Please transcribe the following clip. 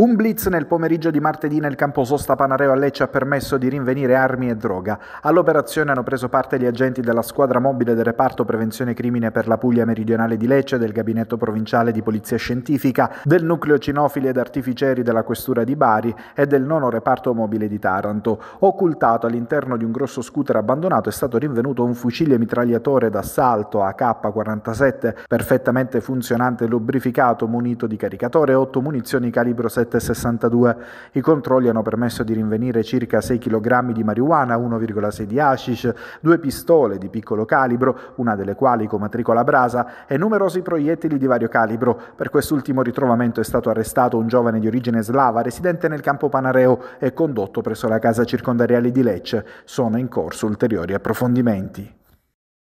Un blitz nel pomeriggio di martedì nel campo Sosta Panareo a Lecce ha permesso di rinvenire armi e droga. All'operazione hanno preso parte gli agenti della squadra mobile del reparto prevenzione crimine per la Puglia meridionale di Lecce, del gabinetto provinciale di polizia scientifica, del nucleo cinofili ed artificieri della questura di Bari e del nono reparto mobile di Taranto. Occultato all'interno di un grosso scooter abbandonato è stato rinvenuto un fucile mitragliatore d'assalto AK-47 perfettamente funzionante e lubrificato munito di caricatore e 8 munizioni calibro 7 7,62. I controlli hanno permesso di rinvenire circa 6 kg di marijuana, 1,6 di hashish, due pistole di piccolo calibro, una delle quali con matricola brasa, e numerosi proiettili di vario calibro. Per quest'ultimo ritrovamento è stato arrestato un giovane di origine slava residente nel campo Panareo e condotto presso la casa circondariale di Lecce. Sono in corso ulteriori approfondimenti.